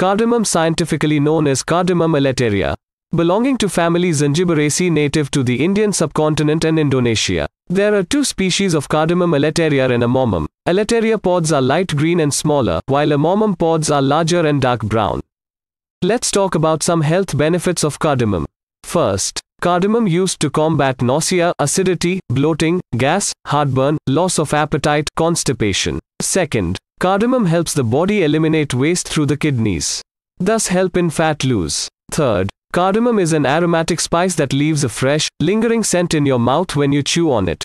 Cardamom scientifically known as Cardamom aleteria, belonging to family Zingiberaceae native to the Indian subcontinent and Indonesia. There are two species of Cardamom aleteria and Amomum. Aleteria pods are light green and smaller, while Amomum pods are larger and dark brown. Let's talk about some health benefits of cardamom. First, cardamom used to combat nausea, acidity, bloating, gas, heartburn, loss of appetite, constipation. Second, cardamom helps the body eliminate waste through the kidneys, thus help in fat lose. Third, cardamom is an aromatic spice that leaves a fresh, lingering scent in your mouth when you chew on it.